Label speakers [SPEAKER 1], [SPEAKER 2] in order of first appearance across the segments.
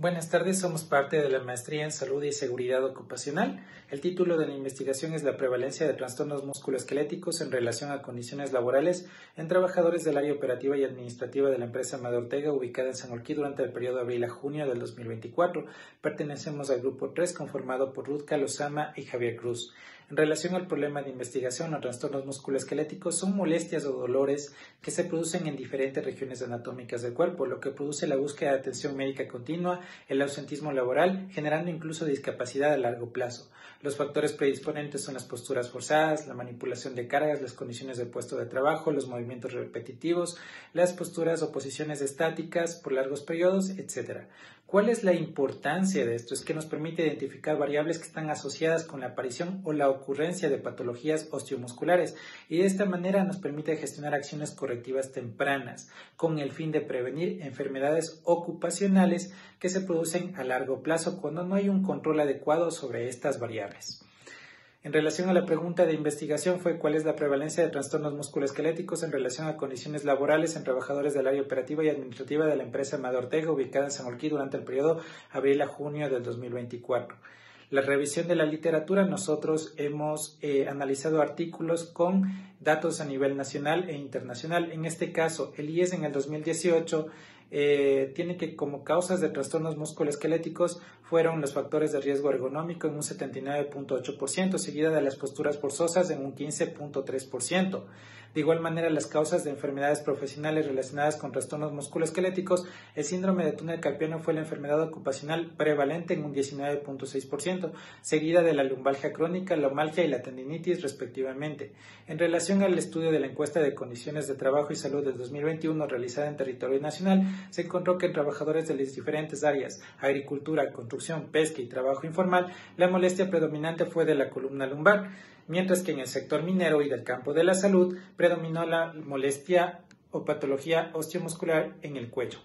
[SPEAKER 1] Buenas tardes, somos parte de la Maestría en Salud y Seguridad Ocupacional. El título de la investigación es la prevalencia de trastornos musculoesqueléticos en relación a condiciones laborales en trabajadores del área operativa y administrativa de la empresa Madortega, Ortega ubicada en San Orquí durante el periodo de abril a junio del 2024. Pertenecemos al grupo 3 conformado por Ruth Calosama y Javier Cruz. En relación al problema de investigación, los trastornos musculoesqueléticos son molestias o dolores que se producen en diferentes regiones anatómicas del cuerpo, lo que produce la búsqueda de atención médica continua, el ausentismo laboral, generando incluso discapacidad a largo plazo. Los factores predisponentes son las posturas forzadas, la manipulación de cargas, las condiciones del puesto de trabajo, los movimientos repetitivos, las posturas o posiciones estáticas por largos periodos, etc. ¿Cuál es la importancia de esto? Es que nos permite identificar variables que están asociadas con la aparición o la ocurrencia de patologías osteomusculares y de esta manera nos permite gestionar acciones correctivas tempranas con el fin de prevenir enfermedades ocupacionales que se producen a largo plazo cuando no hay un control adecuado sobre estas variables. En relación a la pregunta de investigación fue cuál es la prevalencia de trastornos musculoesqueléticos en relación a condiciones laborales en trabajadores del área operativa y administrativa de la empresa Amador ubicada en San Olquí durante el periodo abril a junio del 2024. La revisión de la literatura, nosotros hemos eh, analizado artículos con datos a nivel nacional e internacional. En este caso, el IES en el 2018 eh, tiene que como causas de trastornos musculoesqueléticos fueron los factores de riesgo ergonómico en un 79.8%, seguida de las posturas forzosas en un 15.3%. De igual manera, las causas de enfermedades profesionales relacionadas con trastornos musculoesqueléticos, el síndrome de túnel carpiano fue la enfermedad ocupacional prevalente en un 19.6%, seguida de la lumbalgia crónica, la omalgia y la tendinitis respectivamente. En relación al estudio de la encuesta de condiciones de trabajo y salud de 2021 realizada en territorio nacional, se encontró que en trabajadores de las diferentes áreas, agricultura, construcción, pesca y trabajo informal, la molestia predominante fue de la columna lumbar mientras que en el sector minero y del campo de la salud predominó la molestia o patología osteomuscular en el cuello.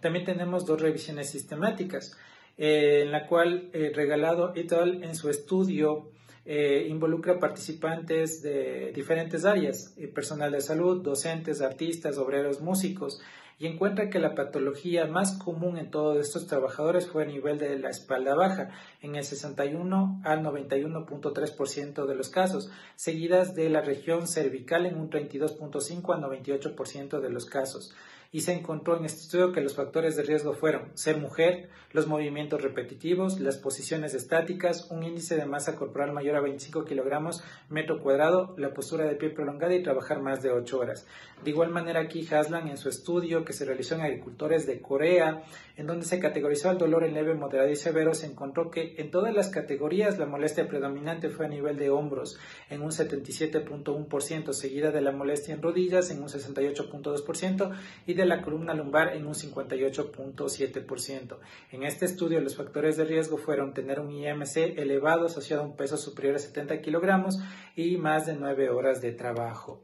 [SPEAKER 1] También tenemos dos revisiones sistemáticas, eh, en la cual eh, Regalado et al. en su estudio eh, involucra participantes de diferentes áreas, personal de salud, docentes, artistas, obreros, músicos, y encuentra que la patología más común en todos estos trabajadores fue a nivel de la espalda baja, en el 61 al 91.3% de los casos, seguidas de la región cervical en un 32.5 al 98% de los casos y se encontró en este estudio que los factores de riesgo fueron ser mujer, los movimientos repetitivos, las posiciones estáticas, un índice de masa corporal mayor a 25 kilogramos metro cuadrado, la postura de pie prolongada y trabajar más de 8 horas. De igual manera aquí Haslan en su estudio que se realizó en agricultores de Corea, en donde se categorizó el dolor en leve, moderado y severo, se encontró que en todas las categorías la molestia predominante fue a nivel de hombros, en un 77.1%, seguida de la molestia en rodillas, en un 68.2% y de de la columna lumbar en un 58.7%. En este estudio, los factores de riesgo fueron tener un IMC elevado asociado a un peso superior a 70 kilogramos y más de 9 horas de trabajo.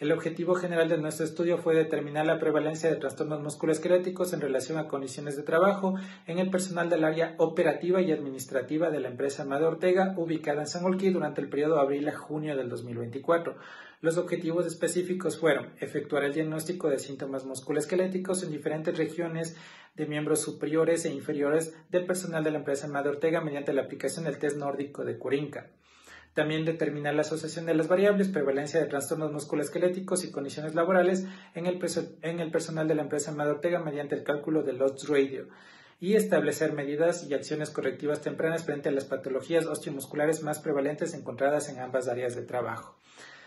[SPEAKER 1] El objetivo general de nuestro estudio fue determinar la prevalencia de trastornos musculoesqueléticos en relación a condiciones de trabajo en el personal del área operativa y administrativa de la empresa Madre Ortega, ubicada en San Olquí durante el periodo abril a junio del 2024. Los objetivos específicos fueron efectuar el diagnóstico de síntomas musculoesqueléticos en diferentes regiones de miembros superiores e inferiores del personal de la empresa Amado Ortega mediante la aplicación del test nórdico de Curinca también determinar la asociación de las variables, prevalencia de trastornos musculoesqueléticos y condiciones laborales en el, personal de la empresa Madotega mediante el cálculo del odds radio y establecer medidas y acciones correctivas tempranas frente a las patologías osteomusculares más prevalentes encontradas en ambas áreas de trabajo.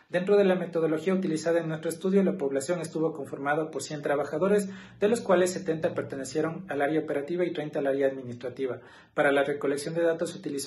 [SPEAKER 1] Dentro de la metodología utilizada en nuestro estudio, la población estuvo conformada por 100 trabajadores, de los cuales 70 pertenecieron al área operativa y 30 al área administrativa. Para la recolección de datos eh,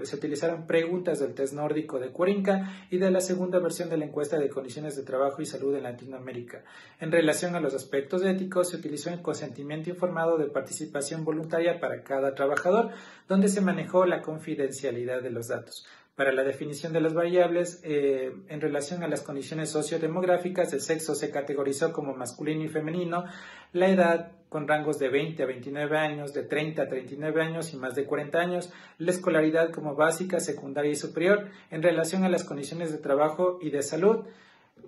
[SPEAKER 1] se, utilizaron preguntas del test nórdico de Cuenca y de la segunda versión de la encuesta de condiciones de trabajo y salud en Latinoamérica. En relación a los aspectos éticos, se utilizó el consentimiento informado de participación voluntaria para cada trabajador, donde se manejó la confidencialidad de los datos. Para la definición de las variables, eh, en relación a las condiciones sociodemográficas, el sexo se categorizó como masculino y femenino, la edad con rangos de 20 a 29 años, de 30 a 39 años y más de 40 años, la escolaridad como básica, secundaria y superior, en relación a las condiciones de trabajo y de salud,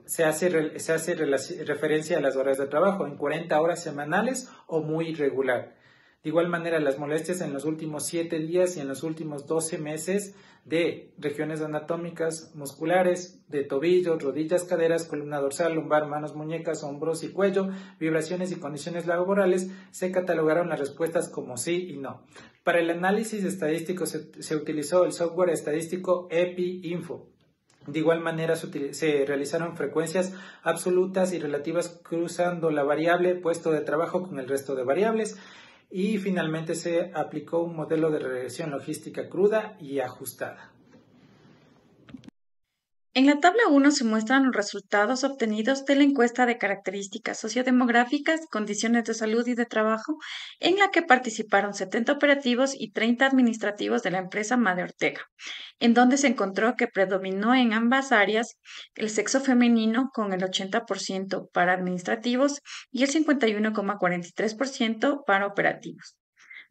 [SPEAKER 1] se hace, se hace referencia a las horas de trabajo, en 40 horas semanales o muy regular. De igual manera, las molestias en los últimos 7 días y en los últimos 12 meses de regiones anatómicas, musculares, de tobillos, rodillas, caderas, columna dorsal, lumbar, manos, muñecas, hombros y cuello, vibraciones y condiciones laborales, se catalogaron las respuestas como sí y no. Para el análisis estadístico se, utilizó el software estadístico EpiInfo, de igual manera se realizaron frecuencias absolutas y relativas cruzando la variable puesto de trabajo con el resto de variables y finalmente se aplicó un modelo de regresión logística cruda y ajustada.
[SPEAKER 2] En la tabla 1 se muestran los resultados obtenidos de la encuesta de características sociodemográficas, condiciones de salud y de trabajo, en la que participaron 70 operativos y 30 administrativos de la empresa Madre Ortega, en donde se encontró que predominó en ambas áreas el sexo femenino con el 80% para administrativos y el 51,43% para operativos.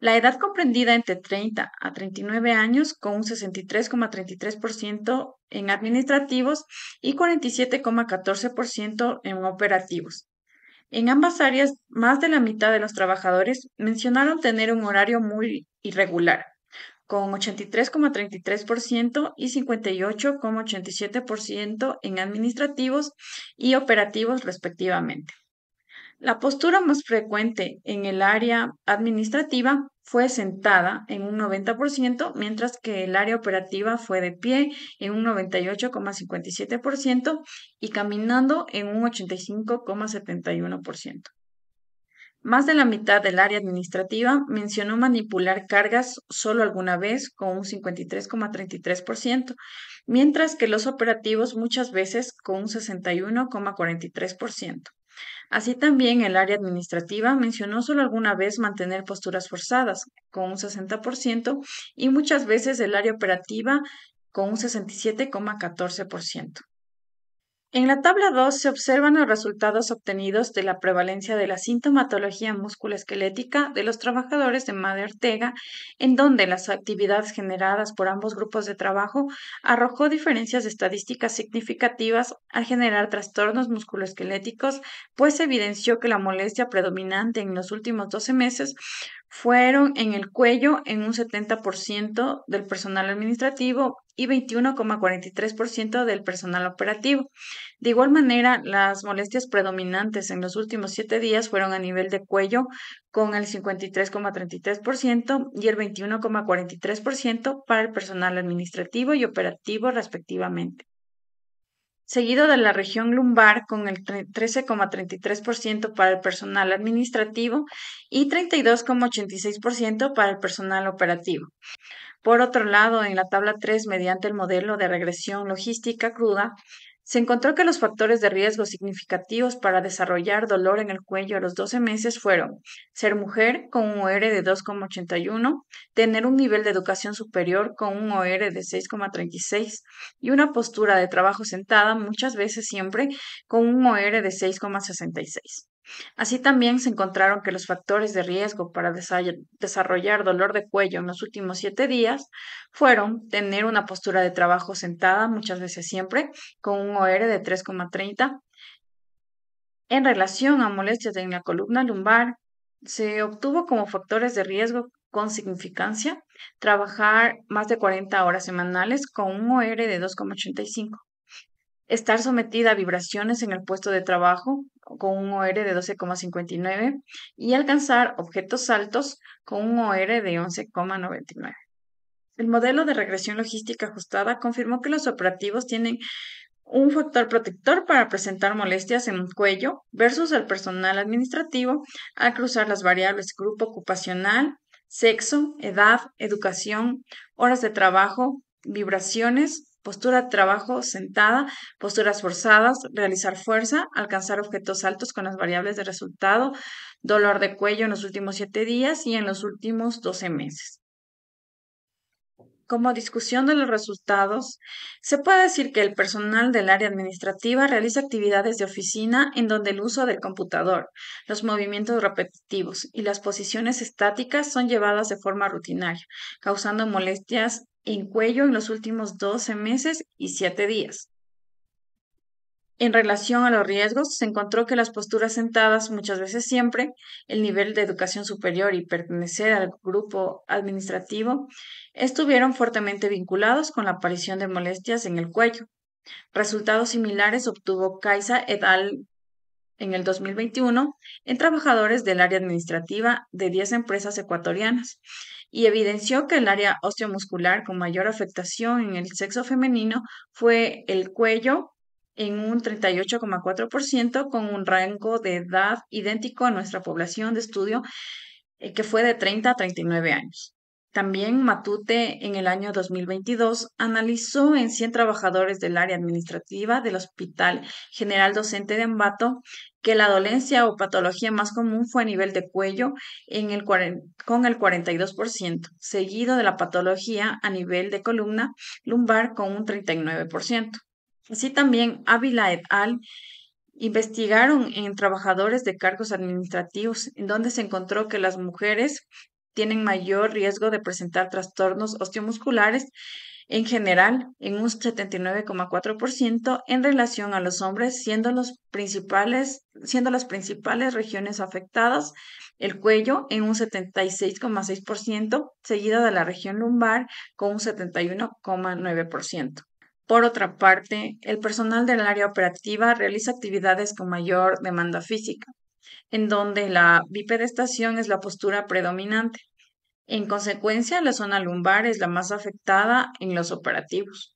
[SPEAKER 2] La edad comprendida entre 30 a 39 años, con un 63,33% en administrativos y 47,14% en operativos. En ambas áreas, más de la mitad de los trabajadores mencionaron tener un horario muy irregular, con 83,33% y 58,87% en administrativos y operativos respectivamente. La postura más frecuente en el área administrativa fue sentada en un 90%, mientras que el área operativa fue de pie en un 98,57% y caminando en un 85,71%. Más de la mitad del área administrativa mencionó manipular cargas solo alguna vez con un 53,33%, mientras que los operativos muchas veces con un 61,43%. Así también el área administrativa mencionó solo alguna vez mantener posturas forzadas, con un 60%, y muchas veces el área operativa, con un 67,14%. En la tabla 2 se observan los resultados obtenidos de la prevalencia de la sintomatología musculoesquelética de los trabajadores de Madre Ortega, en donde las actividades generadas por ambos grupos de trabajo arrojó diferencias estadísticas significativas al generar trastornos musculoesqueléticos, pues evidenció que la molestia predominante en los últimos 12 meses fueron en el cuello en un 70% del personal administrativo y 21,43% del personal operativo. De igual manera, las molestias predominantes en los últimos siete días fueron a nivel de cuello con el 53,33% y el 21,43% para el personal administrativo y operativo respectivamente seguido de la región lumbar con el 13,33% para el personal administrativo y 32,86% para el personal operativo. Por otro lado, en la tabla 3, mediante el modelo de regresión logística cruda, se encontró que los factores de riesgo significativos para desarrollar dolor en el cuello a los 12 meses fueron ser mujer con un OR de 2,81, tener un nivel de educación superior con un OR de 6,36 y una postura de trabajo sentada muchas veces siempre con un OR de 6,66. Así también se encontraron que los factores de riesgo para desarrollar dolor de cuello en los últimos siete días fueron tener una postura de trabajo sentada, muchas veces siempre, con un OR de 3,30. En relación a molestias en la columna lumbar, se obtuvo como factores de riesgo con significancia trabajar más de 40 horas semanales con un OR de 2,85 estar sometida a vibraciones en el puesto de trabajo con un OR de 12,59 y alcanzar objetos altos con un OR de 11,99. El modelo de regresión logística ajustada confirmó que los operativos tienen un factor protector para presentar molestias en el cuello versus el personal administrativo al cruzar las variables grupo ocupacional, sexo, edad, educación, horas de trabajo, vibraciones, postura de trabajo sentada, posturas forzadas, realizar fuerza, alcanzar objetos altos con las variables de resultado, dolor de cuello en los últimos siete días y en los últimos 12 meses como discusión de los resultados, se puede decir que el personal del área administrativa realiza actividades de oficina en donde el uso del computador, los movimientos repetitivos y las posiciones estáticas son llevadas de forma rutinaria, causando molestias en cuello en los últimos 12 meses y 7 días. En relación a los riesgos, se encontró que las posturas sentadas muchas veces siempre, el nivel de educación superior y pertenecer al grupo administrativo estuvieron fuertemente vinculados con la aparición de molestias en el cuello. Resultados similares obtuvo Kaisa et al. en el 2021 en trabajadores del área administrativa de 10 empresas ecuatorianas y evidenció que el área osteomuscular con mayor afectación en el sexo femenino fue el cuello, en un 38,4% con un rango de edad idéntico a nuestra población de estudio, eh, que fue de 30 a 39 años. También Matute en el año 2022 analizó en 100 trabajadores del área administrativa del Hospital General Docente de Ambato que la dolencia o patología más común fue a nivel de cuello en el, con el 42%, seguido de la patología a nivel de columna lumbar con un 39%. Así también Ávila et al investigaron en trabajadores de cargos administrativos, en donde se encontró que las mujeres tienen mayor riesgo de presentar trastornos osteomusculares en general en un 79,4% en relación a los hombres, siendo, principales, siendo las principales regiones afectadas el cuello en un 76,6%, seguida de la región lumbar con un 71,9%. Por otra parte, el personal del área operativa realiza actividades con mayor demanda física, en donde la bipedestación es la postura predominante. En consecuencia, la zona lumbar es la más afectada en los operativos.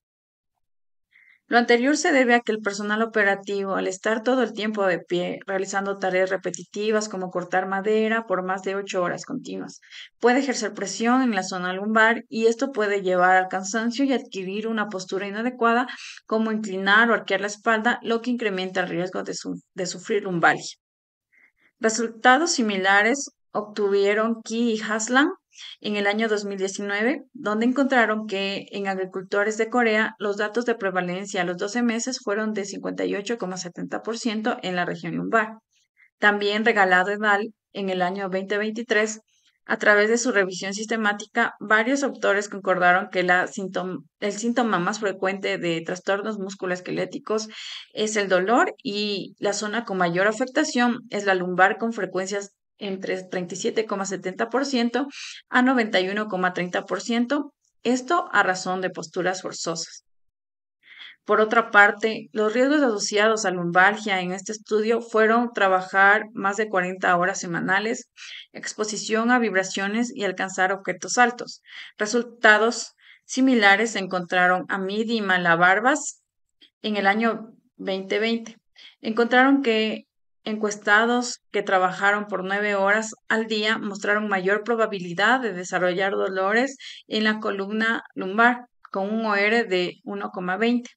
[SPEAKER 2] Lo anterior se debe a que el personal operativo, al estar todo el tiempo de pie, realizando tareas repetitivas como cortar madera por más de ocho horas continuas, puede ejercer presión en la zona lumbar y esto puede llevar al cansancio y adquirir una postura inadecuada como inclinar o arquear la espalda, lo que incrementa el riesgo de, sufrir lumbalgia. Resultados similares obtuvieron Key y Haslam en el año 2019, donde encontraron que en agricultores de Corea los datos de prevalencia a los 12 meses fueron de 58,70% en la región lumbar. También regalado en el año 2023, a través de su revisión sistemática, varios autores concordaron que la el síntoma más frecuente de trastornos musculoesqueléticos es el dolor y la zona con mayor afectación es la lumbar con frecuencias entre 37,70% a 91,30%, esto a razón de posturas forzosas. Por otra parte, los riesgos asociados a lumbargia en este estudio fueron trabajar más de 40 horas semanales, exposición a vibraciones y alcanzar objetos altos. Resultados similares se encontraron a Midi y Malabarbas en el año 2020. Encontraron que encuestados que trabajaron por nueve horas al día mostraron mayor probabilidad de desarrollar dolores en la columna lumbar, con un OR de 1,20.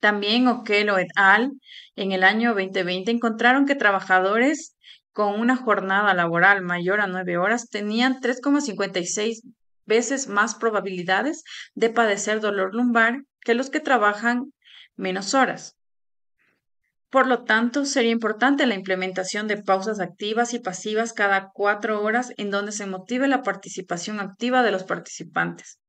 [SPEAKER 2] También Okelo et al. en el año 2020 encontraron que trabajadores con una jornada laboral mayor a nueve horas tenían 3,56 veces más probabilidades de padecer dolor lumbar que los que trabajan menos horas. Por lo tanto, sería importante la implementación de pausas activas y pasivas cada cuatro horas en donde se motive la participación activa de los participantes,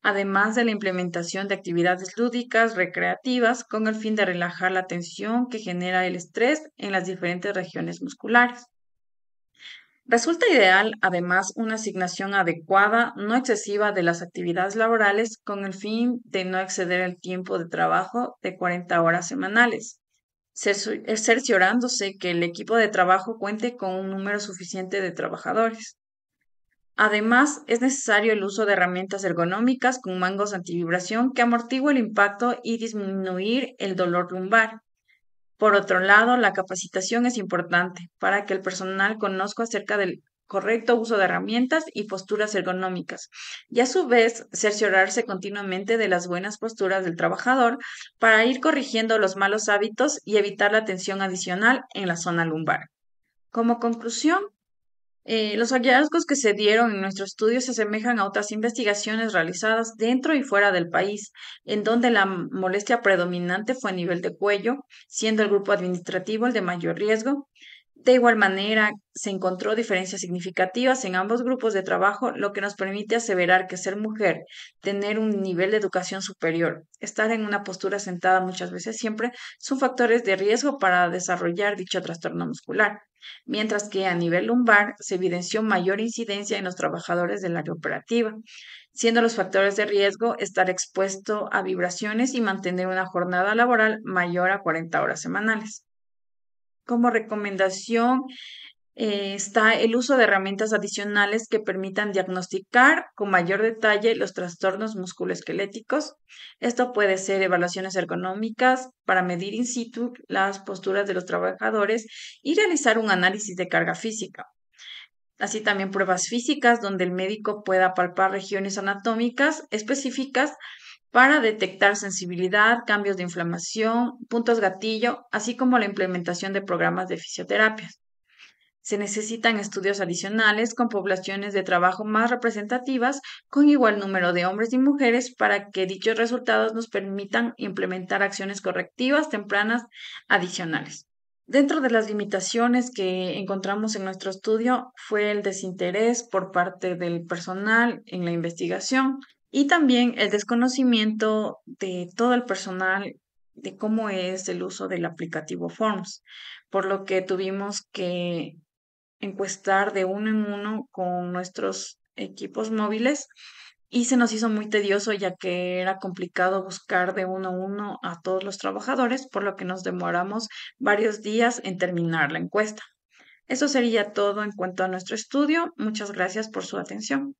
[SPEAKER 2] además de la implementación de actividades lúdicas, recreativas, con el fin de relajar la tensión que genera el estrés en las diferentes regiones musculares. Resulta ideal, además, una asignación adecuada, no excesiva de las actividades laborales con el fin de no exceder el tiempo de trabajo de 40 horas semanales cerciorándose que el equipo de trabajo cuente con un número suficiente de trabajadores. Además, es necesario el uso de herramientas ergonómicas con mangos antivibración que amortigua el impacto y disminuir el dolor lumbar. Por otro lado, la capacitación es importante para que el personal conozca acerca del correcto uso de herramientas y posturas ergonómicas, y a su vez cerciorarse continuamente de las buenas posturas del trabajador para ir corrigiendo los malos hábitos y evitar la tensión adicional en la zona lumbar. Como conclusión, eh, los hallazgos que se dieron en nuestro estudio se asemejan a otras investigaciones realizadas dentro y fuera del país, en donde la molestia predominante fue a nivel de cuello, siendo el grupo administrativo el de mayor riesgo, de igual manera, se encontró diferencias significativas en ambos grupos de trabajo, lo que nos permite aseverar que ser mujer, tener un nivel de educación superior, estar en una postura sentada muchas veces siempre, son factores de riesgo para desarrollar dicho trastorno muscular, mientras que a nivel lumbar se evidenció mayor incidencia en los trabajadores del área operativa, siendo los factores de riesgo estar expuesto a vibraciones y mantener una jornada laboral mayor a 40 horas semanales. Como recomendación eh, está el uso de herramientas adicionales que permitan diagnosticar con mayor detalle los trastornos musculoesqueléticos. Esto puede ser evaluaciones ergonómicas para medir in situ las posturas de los trabajadores y realizar un análisis de carga física. Así también pruebas físicas donde el médico pueda palpar regiones anatómicas específicas para detectar sensibilidad, cambios de inflamación, puntos gatillo, así como la implementación de programas de fisioterapia. Se necesitan estudios adicionales con poblaciones de trabajo más representativas con igual número de hombres y mujeres para que dichos resultados nos permitan implementar acciones correctivas tempranas adicionales. Dentro de las limitaciones que encontramos en nuestro estudio fue el desinterés por parte del personal en la investigación, y también el desconocimiento de todo el personal de cómo es el uso del aplicativo Forms, por lo que tuvimos que encuestar de uno en uno con nuestros equipos móviles y se nos hizo muy tedioso ya que era complicado buscar de uno a uno a todos los trabajadores, por lo que nos demoramos varios días en terminar la encuesta. Eso sería todo en cuanto a nuestro
[SPEAKER 1] estudio. Muchas gracias por su atención.